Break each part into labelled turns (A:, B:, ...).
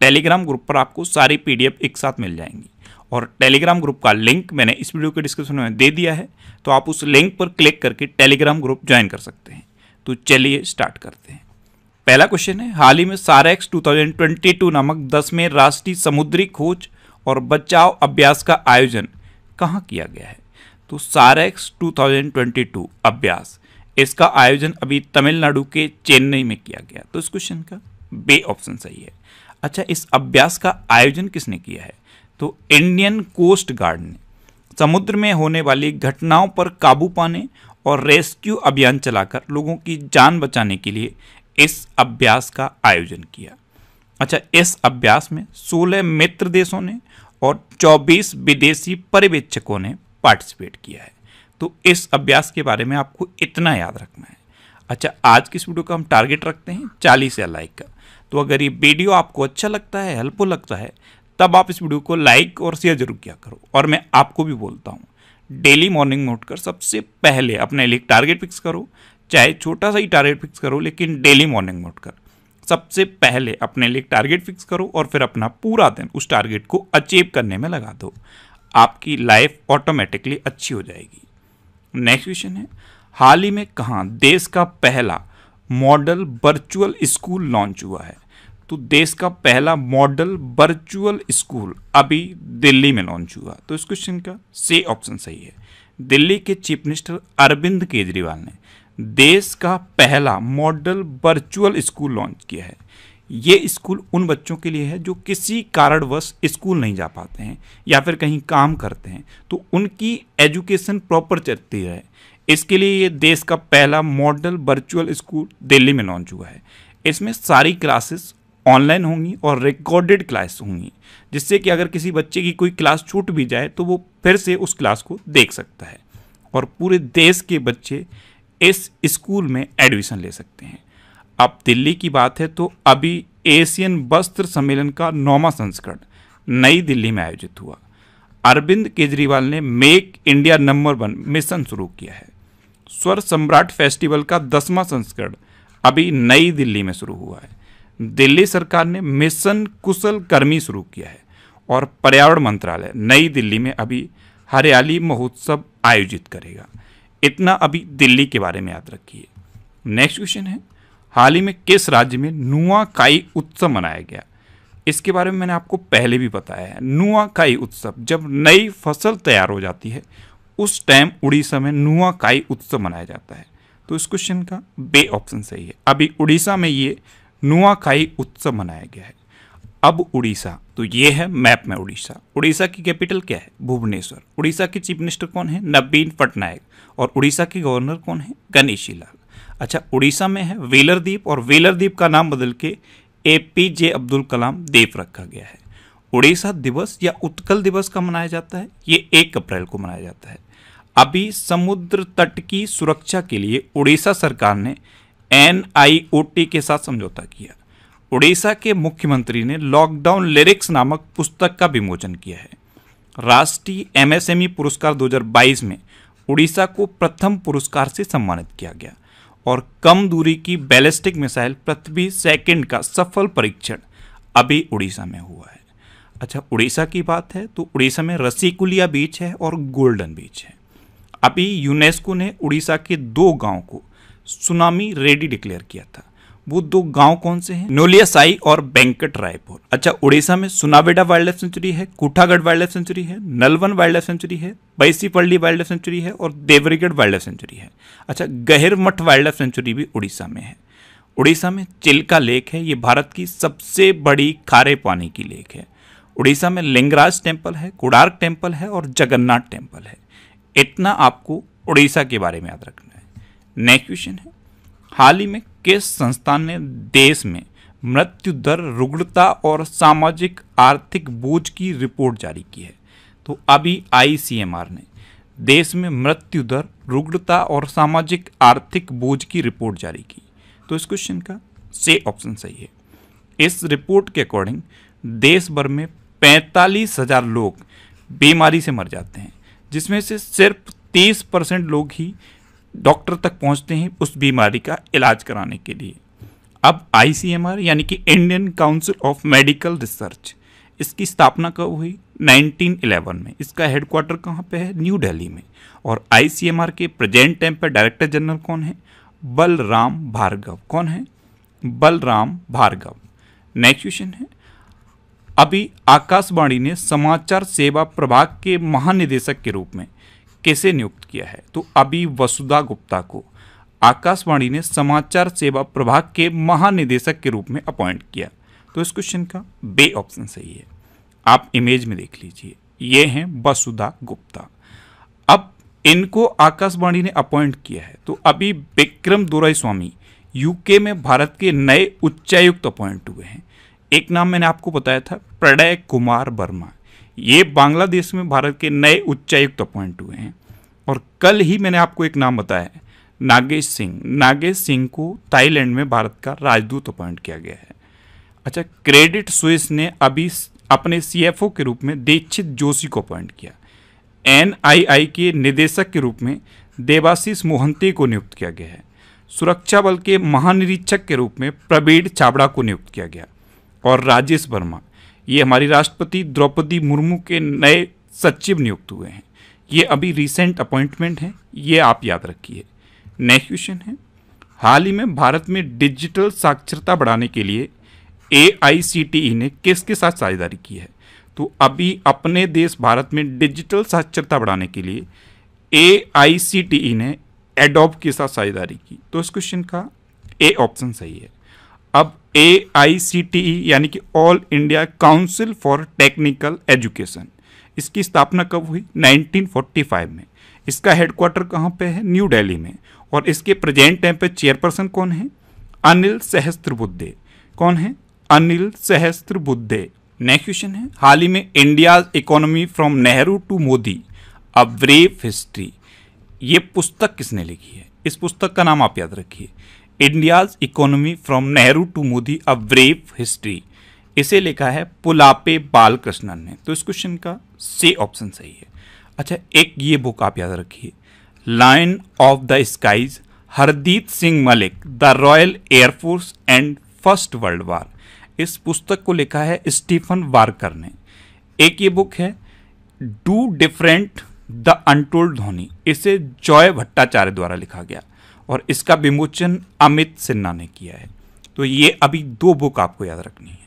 A: Telegram group पर आपको सारी पीडीएफ एक साथ मिल जाएंगी और टेलीग्राम ग्रुप का लिंक मैंने इस वीडियो के डिस्क्रिप्शन में दे दिया है तो आप उस लिंक पर क्लिक करके टेलीग्राम ग्रुप ज्वाइन कर सकते हैं तो चलिए स्टार्ट करते हैं पहला क्वेश्चन है हाल ही में सारेक्स 2022 नामक दसवें राष्ट्रीय समुद्री खोज और बचाव अभ्यास का आयोजन कहाँ किया गया है तो सारेक्स 2022 अभ्यास इसका आयोजन अभी तमिलनाडु के चेन्नई में किया गया तो इस क्वेश्चन का बे ऑप्शन सही है अच्छा इस अभ्यास का आयोजन किसने किया है तो इंडियन कोस्ट गार्ड ने समुद्र में होने वाली घटनाओं पर काबू पाने और रेस्क्यू अभियान चलाकर लोगों की जान बचाने के लिए इस अभ्यास का आयोजन किया अच्छा इस अभ्यास में 16 मित्र देशों ने और 24 विदेशी पर्यवेक्षकों ने पार्टिसिपेट किया है तो इस अभ्यास के बारे में आपको इतना याद रखना है अच्छा आज की इस वीडियो का हम टारगेट रखते हैं चालीस या लाइक का तो अगर ये वीडियो आपको अच्छा लगता है हेल्पफुल लगता है तब आप इस वीडियो को लाइक और शेयर जरूर किया करो और मैं आपको भी बोलता हूँ डेली मॉर्निंग में उठकर सबसे पहले अपने लिए टारगेट फिक्स करो चाहे छोटा सा ही टारगेट फिक्स करो लेकिन डेली मॉर्निंग में उठकर सबसे पहले अपने लिए टारगेट फिक्स करो और फिर अपना पूरा दिन उस टारगेट को अचीव करने में लगा दो आपकी लाइफ ऑटोमेटिकली अच्छी हो जाएगी नेक्स्ट क्वेश्चन है हाल ही में कहाँ देश का पहला मॉडल वर्चुअल स्कूल लॉन्च हुआ है तो देश का पहला मॉडल वर्चुअल स्कूल अभी दिल्ली में लॉन्च हुआ तो इस क्वेश्चन का से ऑप्शन सही है दिल्ली के चीफ मिनिस्टर अरविंद केजरीवाल ने देश का पहला मॉडल वर्चुअल स्कूल लॉन्च किया है ये स्कूल उन बच्चों के लिए है जो किसी कारणवश स्कूल नहीं जा पाते हैं या फिर कहीं काम करते हैं तो उनकी एजुकेशन प्रॉपर चलती है इसके लिए ये देश का पहला मॉडल वर्चुअल स्कूल दिल्ली में लॉन्च हुआ है इसमें सारी क्लासेस ऑनलाइन होंगी और रिकॉर्डेड क्लास होंगी जिससे कि अगर किसी बच्चे की कोई क्लास छूट भी जाए तो वो फिर से उस क्लास को देख सकता है और पूरे देश के बच्चे इस स्कूल में एडमिशन ले सकते हैं अब दिल्ली की बात है तो अभी एशियन वस्त्र सम्मेलन का नौवा संस्करण नई दिल्ली में आयोजित हुआ अरविंद केजरीवाल ने make India number one mission शुरू किया है स्वर सम्राट फेस्टिवल का दसवां संस्करण अभी नई दिल्ली में शुरू हुआ है दिल्ली सरकार ने मिशन कुशल कर्मी शुरू किया है और पर्यावरण मंत्रालय नई दिल्ली में अभी हरियाली महोत्सव आयोजित करेगा इतना अभी दिल्ली के बारे में याद रखिए नेक्स्ट क्वेश्चन है हाल ही में किस राज्य में नुआकाई उत्सव मनाया गया इसके बारे में मैंने आपको पहले भी बताया है नुआकाई उत्सव जब नई फसल तैयार हो जाती है उस टाइम उड़ीसा में नुआकाई उत्सव मनाया जाता है तो इस क्वेश्चन का बे ऑप्शन सही है अभी उड़ीसा में ये नुआखाई उत्सव मनाया गया है अब उड़ीसा तो ये है मैप में उड़ीसा उड़ीसा की कैपिटल क्या है भुवनेश्वर उड़ीसा के चीफ मिनिस्टर कौन है नवीन पटनायक और उड़ीसा के गवर्नर कौन है गणेशी लाल अच्छा उड़ीसा में है वेलर द्वीप और वेलर द्वीप का नाम बदल के ए पी जे अब्दुल कलाम द्वीप रखा गया है उड़ीसा दिवस या उत्कल दिवस का मनाया जाता है ये एक अप्रैल को मनाया जाता है अभी समुद्र तट की सुरक्षा के लिए उड़ीसा सरकार ने एनआईओटी के साथ समझौता किया उड़ीसा के मुख्यमंत्री ने लॉकडाउन लिरिक्स नामक पुस्तक का विमोचन किया है राष्ट्रीय एमएसएमई पुरस्कार 2022 में उड़ीसा को प्रथम पुरस्कार से सम्मानित किया गया और कम दूरी की बैलिस्टिक मिसाइल पृथ्वी सेकंड का सफल परीक्षण अभी उड़ीसा में हुआ है अच्छा उड़ीसा की बात है तो उड़ीसा में रसीकुलिया बीच है और गोल्डन बीच है अभी यूनेस्को ने उड़ीसा के दो गांव को सुनामी रेडी डिक्लेयर किया था वो दो गांव कौन से हैं नोलियासाई और बैंकट रायपुर अच्छा उड़ीसा में सुनावेडा वाइल्ड लाइफ सेंचुरी है कुठागढ़ वाइल्ड लाइफ सेंचुरी है नलवन वाइल्ड लाइफ सेंचुरी है बैसीपल्ली वाइल्ड लाइफ सेंचुरी है और देवरीगढ़ वाइल्ड लाइफ सेंचुरी है अच्छा गहरमठ वाइल्ड लाइफ सेंचुरी भी उड़ीसा में है उड़ीसा में चिल्का लेक है ये भारत की सबसे बड़ी खारे पानी की लेक है उड़ीसा में लिंगराज टेम्पल है कुडार्क टेम्पल है और जगन्नाथ टेम्पल है इतना आपको उड़ीसा के बारे में याद रखना नेक्स्ट क्वेश्चन है हाल ही में किस संस्थान ने देश में मृत्यु दर रुग्णता और सामाजिक आर्थिक बोझ की रिपोर्ट जारी की है तो अभी आईसीएमआर ने देश में मृत्यु दर रुग्णता और सामाजिक आर्थिक बोझ की रिपोर्ट जारी की तो इस क्वेश्चन का से ऑप्शन सही है इस रिपोर्ट के अकॉर्डिंग देश भर में पैंतालीस हजार लोग बीमारी से मर जाते हैं जिसमें से सिर्फ तीस परसेंट लोग ही डॉक्टर तक पहुंचते हैं उस बीमारी का इलाज कराने के लिए अब आई यानी कि Indian Council of Medical Research इसकी स्थापना कब हुई 1911 में इसका हेडक्वार्टर कहाँ पे है न्यू दिल्ली में और आई के प्रेजेंट टाइम पर डायरेक्टर जनरल कौन है बलराम भार्गव कौन है बलराम भार्गव नेक्स्ट क्वेश्चन है अभी आकाशवाणी ने समाचार सेवा प्रभाग के महानिदेशक के रूप में कैसे नियुक्त किया है तो अभी वसुधा गुप्ता को आकाशवाणी ने समाचार सेवा प्रभाग के महानिदेशक के रूप में अपॉइंट किया तो इस क्वेश्चन का बे ऑप्शन सही है आप इमेज में देख लीजिए ये हैं वसुधा गुप्ता अब इनको आकाशवाणी ने अपॉइंट किया है तो अभी विक्रम दोराई स्वामी यूके में भारत के नए उच्चायुक्त अपॉइंट हुए हैं एक नाम मैंने आपको बताया था प्रणय कुमार वर्मा ये बांग्लादेश में भारत के नए उच्चायुक्त अपॉइंट हुए हैं और कल ही मैंने आपको एक नाम बताया है नागेश सिंह नागेश सिंह को थाईलैंड में भारत का राजदूत अपॉइंट किया गया है अच्छा क्रेडिट स्विस ने अभी अपने सीएफओ के रूप में दीक्षित जोशी को अपॉइंट किया एनआईआई के निदेशक के रूप में देवाशीष मोहंती को नियुक्त किया गया है सुरक्षा बल के महानिरीक्षक के रूप में प्रवीण चावड़ा को नियुक्त किया गया और राजेश वर्मा ये हमारी राष्ट्रपति द्रौपदी मुर्मू के नए सचिव नियुक्त हुए हैं ये अभी रिसेंट अपॉइंटमेंट है ये आप याद रखिए नेक्स्ट क्वेश्चन है हाल ही में भारत में डिजिटल साक्षरता बढ़ाने के लिए ए e ने किसके साथ साझेदारी की है तो अभी अपने देश भारत में डिजिटल साक्षरता बढ़ाने के लिए ए e ने एडोब के साथ साझेदारी की तो इस क्वेश्चन का ए ऑप्शन सही है अब ए आई सी टी ई यानी कि All India Council for Technical Education इसकी स्थापना कब हुई 1945 में इसका हेडक्वार्टर कहाँ पे है न्यू दिल्ली में और इसके प्रेजेंट टाइम पे चेयरपर्सन कौन है अनिल सहस्त्र बुद्धे कौन है अनिल सहस्त्र बुद्धे नेक्स्ट क्वेश्चन है हाल ही में India economy from Nehru to Modi a brief history ये पुस्तक किसने लिखी है इस पुस्तक का नाम आप याद रखिए India's economy from Nehru to Modi a brave history इसे लिखा है पुलापे बालकृष्णन ने तो इस क्वेश्चन का से ऑप्शन सही है अच्छा एक ये बुक आप याद रखिए line of the skies Hardeep Singh Malik the Royal Air Force and First World War इस पुस्तक को लिखा है स्टीफन वार्कर ने एक ये बुक है do different the untold Dhoni इसे जॉय भट्टाचार्य द्वारा लिखा गया और इसका विमोचन अमित सिन्हा ने किया है तो ये अभी दो बुक आपको याद रखनी है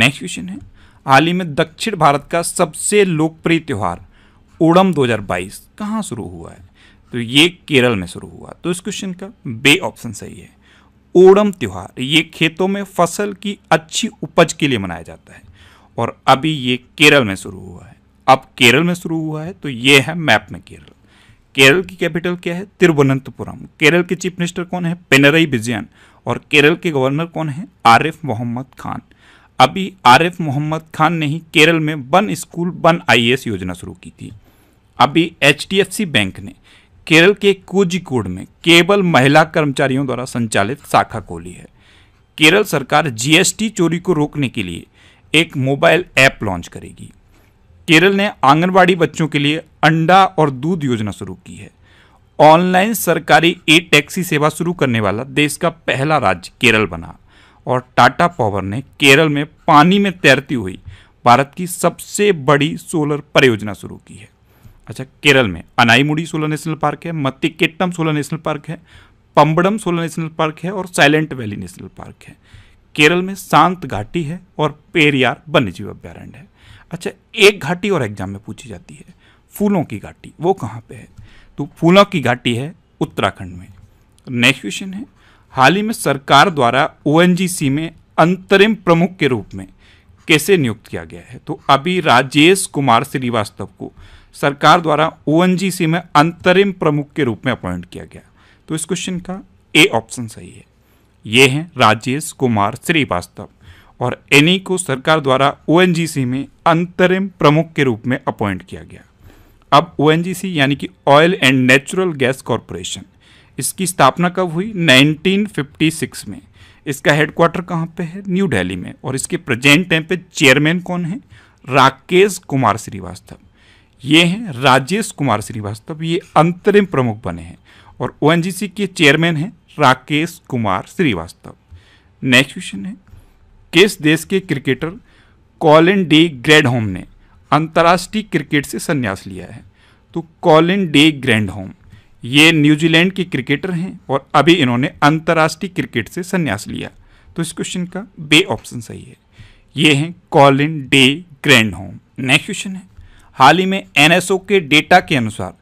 A: नेक्स्ट क्वेश्चन है हाल ही में दक्षिण भारत का सबसे लोकप्रिय त्यौहार ओणम 2022 कहाँ शुरू हुआ है तो ये केरल में शुरू हुआ तो इस क्वेश्चन का बे ऑप्शन सही है ओणम त्यौहार ये खेतों में फसल की अच्छी उपज के लिए मनाया जाता है और अभी ये केरल में शुरू हुआ है अब केरल में शुरू हुआ है तो ये है मैप में केरल केरल की कैपिटल क्या है तिरुवनंतपुरम केरल के चीफ मिनिस्टर कौन है पेनरई विजयन और केरल के गवर्नर कौन है आरिफ मोहम्मद खान अभी आरिफ मोहम्मद खान ने ही केरल में वन स्कूल वन आई योजना शुरू की थी अभी एच बैंक ने केरल के कोजिकोड में केवल महिला कर्मचारियों द्वारा संचालित शाखा खोली है केरल सरकार जीएसटी चोरी को रोकने के लिए एक मोबाइल ऐप लॉन्च करेगी केरल ने आंगनबाड़ी बच्चों के लिए अंडा और दूध योजना शुरू की है ऑनलाइन सरकारी ई टैक्सी सेवा शुरू करने वाला देश का पहला राज्य केरल बना और टाटा पावर ने केरल में पानी में तैरती हुई भारत की सबसे बड़ी सोलर परियोजना शुरू की है अच्छा केरल में अनाईमुड़ी सोलर नेशनल पार्क है मत्तिकेट्टम सोलर नेशनल पार्क है पम्बडम सोलर नेशनल पार्क है और साइलेंट वैली नेशनल पार्क है केरल में शांत घाटी है और पेरियार वन्यजीव अभ्यारण्य है अच्छा एक घाटी और एग्जाम में पूछी जाती है फूलों की घाटी वो कहाँ पे है तो फूलों की घाटी है उत्तराखंड में नेक्स्ट क्वेश्चन है हाल ही में सरकार द्वारा ओ में अंतरिम प्रमुख के रूप में कैसे नियुक्त किया गया है तो अभी राजेश कुमार श्रीवास्तव को सरकार द्वारा ओ में अंतरिम प्रमुख के रूप में अपॉइंट किया गया तो इस क्वेश्चन का ए ऑप्शन सही है ये हैं राजेश कुमार श्रीवास्तव और एनी को सरकार द्वारा ओ में अंतरिम प्रमुख के रूप में अपॉइंट किया गया अब ओ यानी कि Oil and Natural Gas Corporation इसकी स्थापना कब हुई 1956 में इसका हेडक्वार्टर कहाँ पे है न्यू दिल्ली में और इसके प्रेजेंट टाइम पे चेयरमैन कौन है राकेश कुमार श्रीवास्तव ये हैं राजेश कुमार श्रीवास्तव ये अंतरिम प्रमुख बने हैं और ओ के चेयरमैन हैं राकेश कुमार श्रीवास्तव नेक्स्ट क्वेश्चन है किस देश के क्रिकेटर कॉलिन डी ग्रेडहोम ने अंतर्राष्ट्रीय क्रिकेट से संन्यास लिया है तो कॉलिन डे ग्रैंड होम ये न्यूजीलैंड के क्रिकेटर हैं और अभी इन्होंने अंतर्राष्ट्रीय क्रिकेट से संन्यास लिया तो इस क्वेश्चन का बे ऑप्शन सही है ये हैं Colin de Grandhomme next question है हाल ही में एनएसओ के डेटा के अनुसार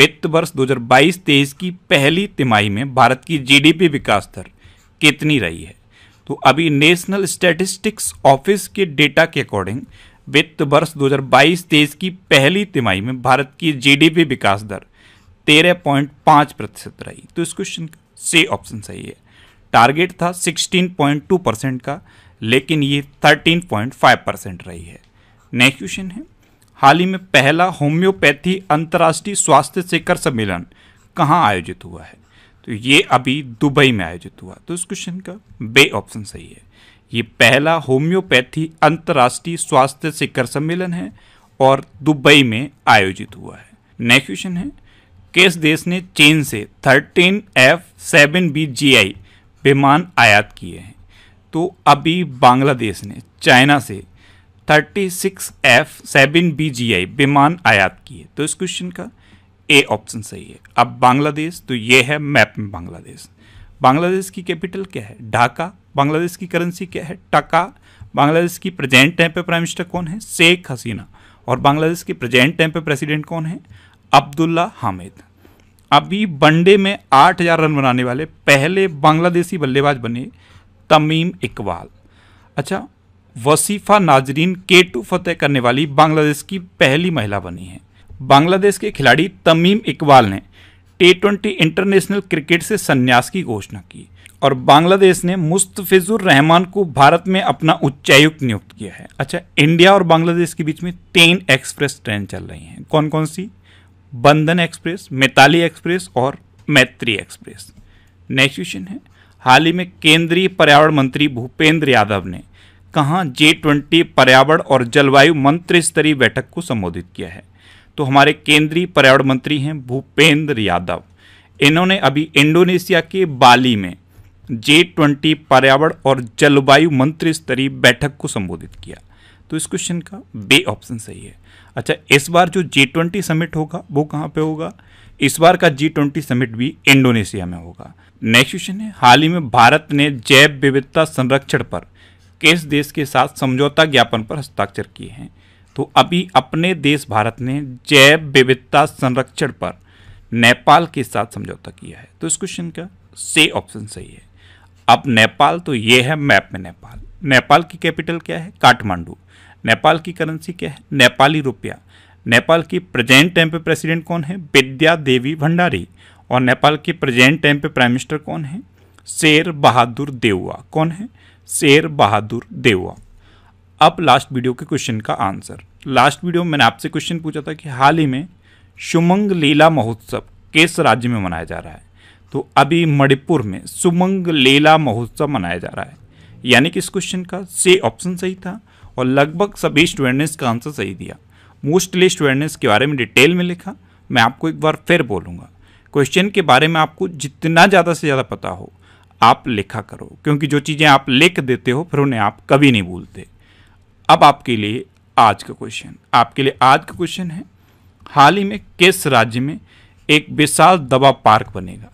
A: वित्त वर्ष 2022 हजार की पहली तिमाही में भारत की जीडीपी विकास दर कितनी रही है तो अभी नेशनल स्टैटिस्टिक्स ऑफिस के डेटा के अकॉर्डिंग वित्त वर्ष 2022 हजार की पहली तिमाही में भारत की जीडीपी विकास दर 13.5 प्रतिशत रही तो इस क्वेश्चन का से ऑप्शन सही है टारगेट था 16.2 परसेंट का लेकिन ये 13.5 परसेंट रही है नेक्स्ट क्वेश्चन है हाल ही में पहला होम्योपैथी अंतर्राष्ट्रीय स्वास्थ्य शिखर सम्मेलन कहाँ आयोजित हुआ है तो ये अभी दुबई में आयोजित हुआ तो इस क्वेश्चन का बे ऑप्शन सही है ये पहला होम्योपैथी अंतर्राष्ट्रीय स्वास्थ्य शिखर सम्मेलन है और दुबई में आयोजित हुआ है नेक्स्ट क्वेश्चन है किस देश ने चीन से thirteen F seven B G I विमान आयात किए हैं तो अभी बांग्लादेश ने चाइना से thirty six F seven B G I विमान आयात किए तो इस क्वेश्चन का ए ऑप्शन सही है अब बांग्लादेश तो ये है मैप में बांग्लादेश बांग्लादेश की कैपिटल क्या है ढाका बांग्लादेश की करेंसी क्या है टका बांग्लादेश की प्रेजेंट टाइम पे प्राइम मिनिस्टर कौन है शेख हसीना और बांग्लादेश की प्रेजेंट टाइम पे प्रेसिडेंट कौन है अब्दुल्ला हामिद अभी वनडे में आठ हज़ार रन बनाने वाले पहले बांग्लादेशी बल्लेबाज बने तमीम इकबाल अच्छा वसीफ़ा नाजरीन के टू फतेह करने वाली बांग्लादेश की पहली महिला बनी है बांग्लादेश के खिलाड़ी तमीम इकबाल ने टी ट्वेंटी इंटरनेशनल क्रिकेट से संन्यास की घोषणा की और बांग्लादेश ने मुस्तफिजुर रहमान को भारत में अपना उच्चायुक्त नियुक्त किया है अच्छा इंडिया और बांग्लादेश के बीच में तीन एक्सप्रेस ट्रेन चल रही हैं कौन कौन सी बंधन एक्सप्रेस मिताली एक्सप्रेस और मैत्री एक्सप्रेस नेक्स्ट क्वेश्चन है हाल ही में केंद्रीय पर्यावरण मंत्री भूपेंद्र यादव ने कहाँ जे ट्वेंटी पर्यावरण और जलवायु मंत्री स्तरीय बैठक को संबोधित किया है तो हमारे केंद्रीय पर्यावरण मंत्री हैं भूपेंद्र यादव इन्होंने अभी इंडोनेशिया के बाली में जे ट्वेंटी पर्यावरण और जलवायु मंत्री स्तरीय बैठक को संबोधित किया तो इस क्वेश्चन का बे ऑप्शन सही है अच्छा इस बार जो जी ट्वेंटी समिट होगा वो कहाँ पे होगा इस बार का जी ट्वेंटी समिट भी इंडोनेशिया में होगा नेक्स्ट क्वेश्चन है हाल ही में भारत ने जैव विविधता संरक्षण पर किस देश के साथ समझौता ज्ञापन पर हस्ताक्षर किए हैं तो अभी अपने देश भारत ने जैव विविधता संरक्षण पर नेपाल के साथ समझौता किया है तो इस क्वेश्चन का से ऑप्शन सही है अब नेपाल तो ये है मैप में नेपाल नेपाल की कैपिटल क्या है काठमांडू नेपाल की करेंसी क्या है नेपाली रुपया नेपाल की प्रेजेंट टाइम पे प्रेसिडेंट कौन है विद्या देवी भंडारी और नेपाल की प्रेजेंट टाइम पे प्राइम मिनिस्टर कौन है शेर बहादुर देवा कौन है शेर बहादुर देवा अब लास्ट वीडियो के क्वेश्चन का आंसर लास्ट वीडियो में मैंने आपसे क्वेश्चन पूछा था कि हाल ही में शुमंग लीला महोत्सव किस राज्य में मनाया जा रहा है तो अभी मणिपुर में सुमंग लेला महोत्सव मनाया जा रहा है यानी कि इस क्वेश्चन का से ऑप्शन सही था और लगभग सभी स्टूडेंट ने इसका आंसर सही दिया मोस्टली स्टूडेंट ने इसके बारे में डिटेल में लिखा मैं आपको एक बार फिर बोलूँगा क्वेश्चन के बारे में आपको जितना ज़्यादा से ज़्यादा पता हो आप लिखा करो क्योंकि जो चीज़ें आप लिख देते हो फिर उन्हें आप कभी नहीं भूलते अब आपके लिए आज का क्वेश्चन आपके लिए आज का क्वेश्चन है हाल ही में किस राज्य में एक विशाल दवा पार्क बनेगा